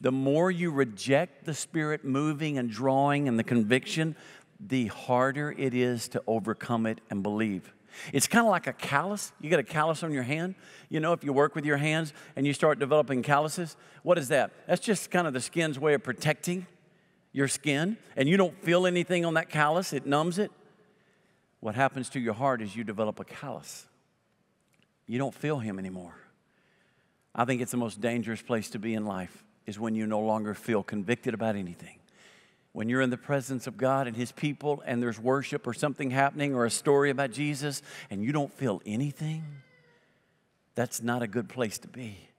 the more you reject the Spirit moving and drawing and the conviction, the harder it is to overcome it and believe. It's kind of like a callus. You get a callus on your hand. You know, if you work with your hands and you start developing calluses, what is that? That's just kind of the skin's way of protecting your skin, and you don't feel anything on that callus, it numbs it. What happens to your heart is you develop a callus. You don't feel Him anymore. I think it's the most dangerous place to be in life is when you no longer feel convicted about anything. When you're in the presence of God and His people and there's worship or something happening or a story about Jesus and you don't feel anything, that's not a good place to be.